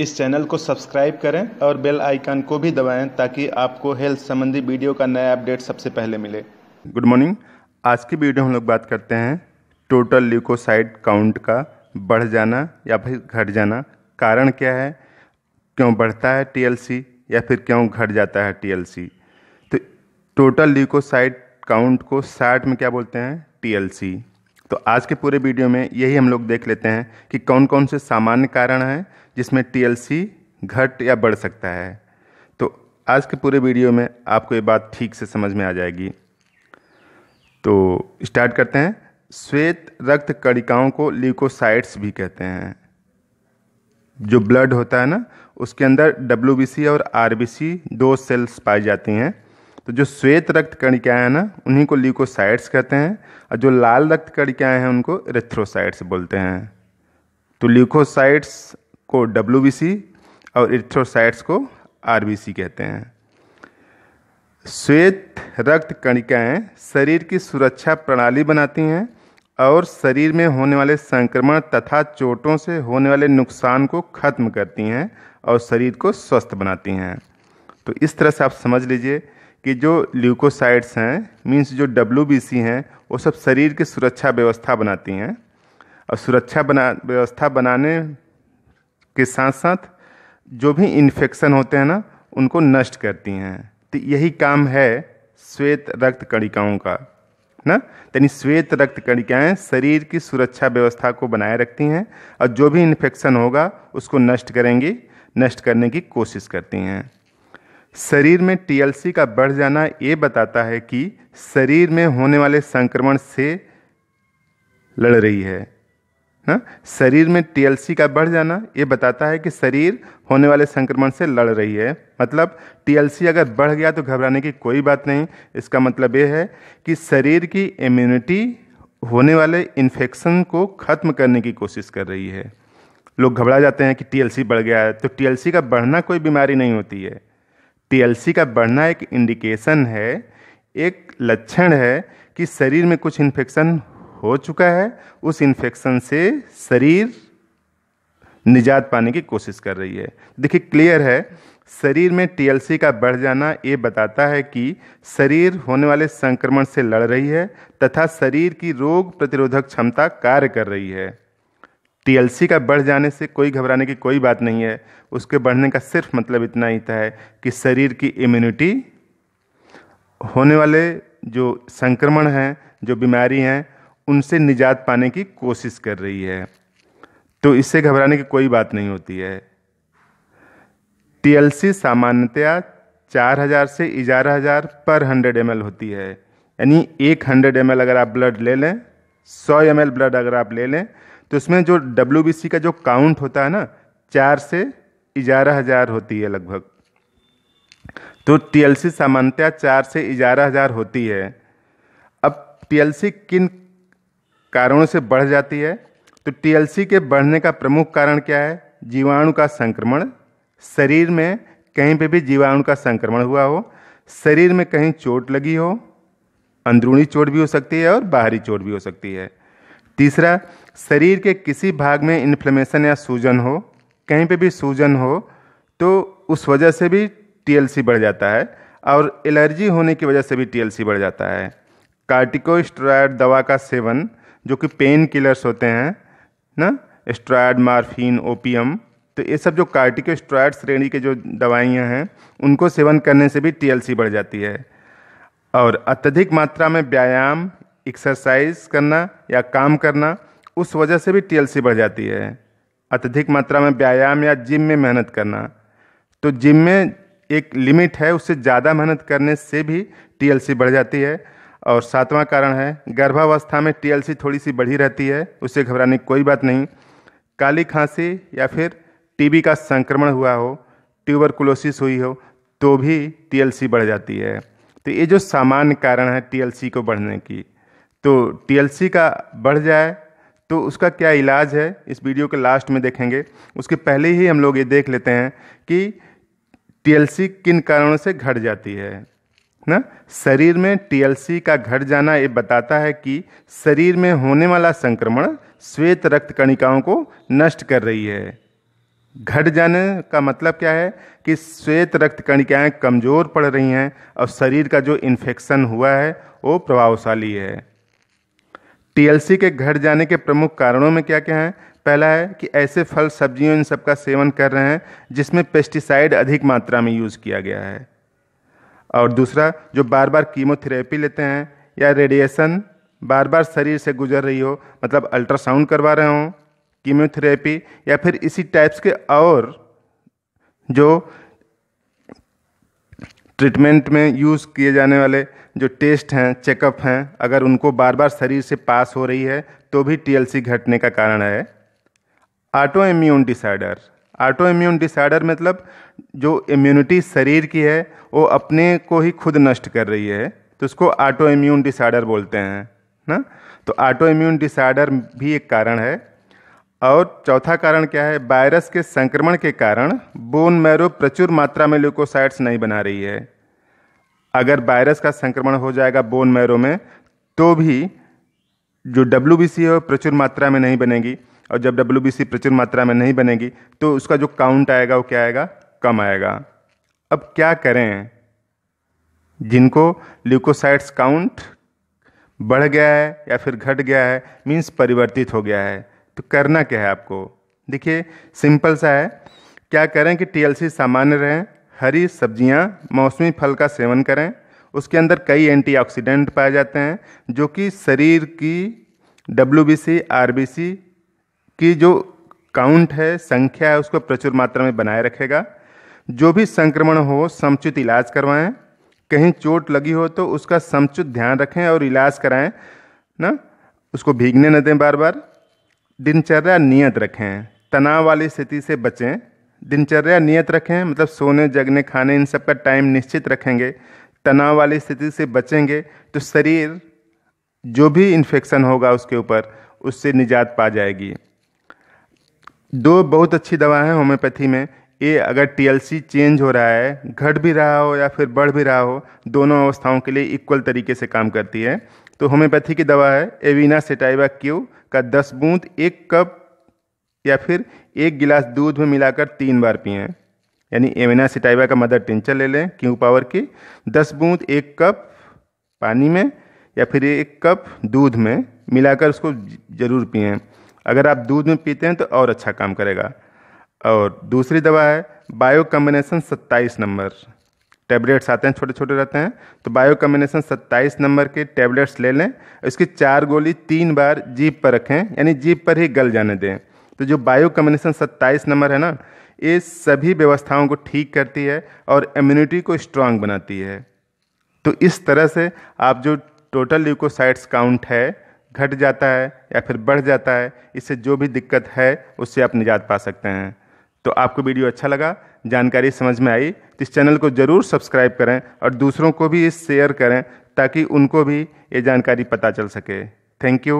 इस चैनल को सब्सक्राइब करें और बेल आइकन को भी दबाएं ताकि आपको हेल्थ संबंधी वीडियो का नया अपडेट सबसे पहले मिले गुड मॉर्निंग आज की वीडियो हम लोग बात करते हैं टोटल ल्यूकोसाइड काउंट का बढ़ जाना या फिर घट जाना कारण क्या है क्यों बढ़ता है टी या फिर क्यों घट जाता है टी तो टोटल ल्यूकोसाइड काउंट को साठ में क्या बोलते हैं टी तो आज के पूरे वीडियो में यही हम लोग देख लेते हैं कि कौन कौन से सामान्य कारण हैं जिसमें टी घट या बढ़ सकता है तो आज के पूरे वीडियो में आपको ये बात ठीक से समझ में आ जाएगी तो स्टार्ट करते हैं श्वेत रक्त कणिकाओं को ल्यूकोसाइट्स भी कहते हैं जो ब्लड होता है ना उसके अंदर डब्ल्यू और आर दो सेल्स पाई जाती हैं तो जो श्वेत रक्त कणिकाएँ हैं ना उन्हीं को ल्यूकोसाइट्स कहते हैं और जो लाल रक्त कणिकाएँ हैं उनको इरेथ्रोसाइट्स बोलते हैं तो ल्यूकोसाइट्स को डब्ल्यू और इरेथ्रोसाइट्स को आर कहते हैं श्वेत रक्त कणिकाएँ शरीर की सुरक्षा प्रणाली बनाती हैं और शरीर में होने वाले संक्रमण तथा चोटों से होने वाले नुकसान को खत्म करती हैं और शरीर को स्वस्थ बनाती हैं तो इस तरह से आप समझ लीजिए कि जो ल्यूकोसाइट्स हैं मीन्स जो डब्ल्यू हैं वो सब शरीर की सुरक्षा व्यवस्था बनाती हैं और सुरक्षा बना व्यवस्था बनाने के साथ साथ जो भी इन्फेक्शन होते हैं ना उनको नष्ट करती हैं तो यही काम है श्वेत रक्त कणिकाओं का ना यानी श्वेत रक्त कणिकाएँ शरीर की सुरक्षा व्यवस्था को बनाए रखती हैं और जो भी इन्फेक्शन होगा उसको नष्ट करेंगी नष्ट करने की कोशिश करती हैं शरीर में टीएलसी का बढ़ जाना ये बताता है कि शरीर में होने वाले संक्रमण से लड़ रही है ना हाँ? शरीर में टीएलसी का बढ़ जाना ये बताता है कि शरीर होने वाले संक्रमण से लड़ रही है मतलब टीएलसी अगर बढ़ गया तो घबराने की कोई बात नहीं इसका मतलब ये है कि शरीर की इम्यूनिटी होने वाले इन्फेक्शन को ख़त्म करने की कोशिश कर रही है लोग घबरा जाते हैं कि टीएलसी बढ़ गया है तो टीएलसी का बढ़ना कोई बीमारी नहीं होती है टीएलसी का बढ़ना एक इंडिकेशन है एक लक्षण है कि शरीर में कुछ इन्फेक्शन हो चुका है उस इन्फेक्शन से शरीर निजात पाने की कोशिश कर रही है देखिए क्लियर है शरीर में टीएलसी का बढ़ जाना ये बताता है कि शरीर होने वाले संक्रमण से लड़ रही है तथा शरीर की रोग प्रतिरोधक क्षमता कार्य कर रही है टीएलसी का बढ़ जाने से कोई घबराने की कोई बात नहीं है उसके बढ़ने का सिर्फ मतलब इतना ही था है कि शरीर की इम्यूनिटी होने वाले जो संक्रमण हैं जो बीमारी हैं उनसे निजात पाने की कोशिश कर रही है तो इससे घबराने की कोई बात नहीं होती है टीएलसी सामान्यतया चार हज़ार से ग्यारह हज़ार पर हंड्रेड एम होती है यानी एक हंड्रेड एम अगर आप ब्लड ले लें सौ एम ब्लड अगर आप ले लें तो इसमें जो डब्ल्यू का जो काउंट होता है ना चार से ग्यारह हज़ार होती है लगभग तो टीएलसी सामान्यतः चार से ग्यारह हज़ार होती है अब टीएलसी किन कारणों से बढ़ जाती है तो टीएलसी के बढ़ने का प्रमुख कारण क्या है जीवाणु का संक्रमण शरीर में कहीं पे भी जीवाणु का संक्रमण हुआ हो शरीर में कहीं चोट लगी हो अंदरूनी चोट भी हो सकती है और बाहरी चोट भी हो सकती है तीसरा शरीर के किसी भाग में इन्फ्लेमेशन या सूजन हो कहीं पे भी सूजन हो तो उस वजह से भी टीएलसी बढ़ जाता है और एलर्जी होने की वजह से भी टीएलसी बढ़ जाता है कार्टिकोस्ट्रॉयड दवा का सेवन जो कि पेन किलर्स होते हैं ना स्ट्रॉयड मार्फिन ओपियम तो ये सब जो कार्टिकोस्ट्रॉयड श्रेणी के जो दवाइयाँ हैं उनको सेवन करने से भी टीएलसी बढ़ जाती है और अत्यधिक मात्रा में व्यायाम एक्सरसाइज करना या काम करना उस वजह से भी टीएलसी बढ़ जाती है अत्यधिक मात्रा में व्यायाम या जिम में मेहनत करना तो जिम में एक लिमिट है उससे ज़्यादा मेहनत करने से भी टीएलसी बढ़ जाती है और सातवां कारण है गर्भावस्था में टीएलसी थोड़ी सी बढ़ी रहती है उससे घबराने की कोई बात नहीं काली खांसी या फिर टीबी का संक्रमण हुआ हो ट्यूबरकुलोसिस हुई हो तो भी टीएलसी बढ़ जाती है तो ये जो सामान्य कारण है टीएलसी को बढ़ने की तो टी का बढ़ जाए तो उसका क्या इलाज है इस वीडियो के लास्ट में देखेंगे उसके पहले ही हम लोग ये देख लेते हैं कि टी किन कारणों से घट जाती है ना शरीर में टी का घट जाना ये बताता है कि शरीर में होने वाला संक्रमण श्वेत रक्त कणिकाओं को नष्ट कर रही है घट जाने का मतलब क्या है कि श्वेत रक्त कणिकाएँ कमज़ोर पड़ रही हैं और शरीर का जो इन्फेक्शन हुआ है वो प्रभावशाली है टीएलसी के घट जाने के प्रमुख कारणों में क्या क्या हैं पहला है कि ऐसे फल सब्जियों इन सब का सेवन कर रहे हैं जिसमें पेस्टिसाइड अधिक मात्रा में यूज़ किया गया है और दूसरा जो बार बार कीमोथेरेपी लेते हैं या रेडिएशन बार बार शरीर से गुजर रही हो मतलब अल्ट्रासाउंड करवा रहे हों कीमोथेरेपी या फिर इसी टाइप्स के और जो ट्रीटमेंट में यूज़ किए जाने वाले जो टेस्ट हैं चेकअप हैं अगर उनको बार बार शरीर से पास हो रही है तो भी टीएलसी घटने का कारण है auto immune disorder auto immune disorder मतलब जो इम्यूनिटी शरीर की है वो अपने को ही खुद नष्ट कर रही है तो उसको ऑटो इम्यून डिसऑर्डर बोलते हैं ना तो ऑटो इम्यून डिसऑर्डर भी एक कारण है और चौथा कारण क्या है वायरस के संक्रमण के कारण बोन मैरो प्रचुर मात्रा में ल्यूकोसाइट्स नहीं बना रही है अगर वायरस का संक्रमण हो जाएगा बोन मैरो में तो भी जो डब्ल्यू है वो प्रचुर मात्रा में नहीं बनेगी और जब डब्ल्यू प्रचुर मात्रा में नहीं बनेगी तो उसका जो काउंट आएगा वो क्या आएगा कम आएगा अब क्या करें जिनको ल्यूकोसाइट्स काउंट बढ़ गया है या फिर घट गया है मीन्स परिवर्तित हो गया है तो करना क्या है आपको देखिए सिंपल सा है क्या करें कि टीएलसी सामान्य रहें हरी सब्जियां मौसमी फल का सेवन करें उसके अंदर कई एंटीऑक्सीडेंट पाए जाते हैं जो कि शरीर की डब्ल्यू बी की जो काउंट है संख्या है उसको प्रचुर मात्रा में बनाए रखेगा जो भी संक्रमण हो समुचित इलाज करवाएं कहीं चोट लगी हो तो उसका समुचित ध्यान रखें और इलाज कराएं ना उसको भीगने न दें बार बार दिनचर्या नियत रखें तनाव वाली स्थिति से बचें दिनचर्या नियत रखें मतलब सोने जगने खाने इन सब का टाइम निश्चित रखेंगे तनाव वाली स्थिति से बचेंगे तो शरीर जो भी इन्फेक्शन होगा उसके ऊपर उससे निजात पा जाएगी दो बहुत अच्छी दवा है होम्योपैथी में ये अगर टी चेंज हो रहा है घट भी रहा हो या फिर बढ़ भी रहा हो दोनों अवस्थाओं के लिए इक्वल तरीके से काम करती है तो होम्योपैथी की दवा है एविना सेटाइवा क्यू का दस बूंद एक कप या फिर एक गिलास दूध में मिलाकर तीन बार पिए यानी एविना सिटाइवा का मदर टिंचर ले लें क्यू पावर की दस बूंद एक कप पानी में या फिर एक कप दूध में मिलाकर उसको ज़रूर पिए अगर आप दूध में पीते हैं तो और अच्छा काम करेगा और दूसरी दवा है बायो कम्बिनेसन सत्ताईस नंबर टैबलेट्स आते हैं छोटे छोटे रहते हैं तो बायो कम्बिनेसन सत्ताईस नंबर के टैबलेट्स ले लें इसकी चार गोली तीन बार जीप पर रखें यानी जीप पर ही गल जाने दें तो जो बायो कम्बिनेशन सत्ताईस नंबर है ना ये सभी व्यवस्थाओं को ठीक करती है और इम्यूनिटी को स्ट्रांग बनाती है तो इस तरह से आप जो टोटल ल्यूकोसाइट्स काउंट है घट जाता है या फिर बढ़ जाता है इससे जो भी दिक्कत है उससे आप निजात पा सकते हैं तो आपको वीडियो अच्छा लगा जानकारी समझ में आई तो इस चैनल को ज़रूर सब्सक्राइब करें और दूसरों को भी शेयर करें ताकि उनको भी ये जानकारी पता चल सके थैंक यू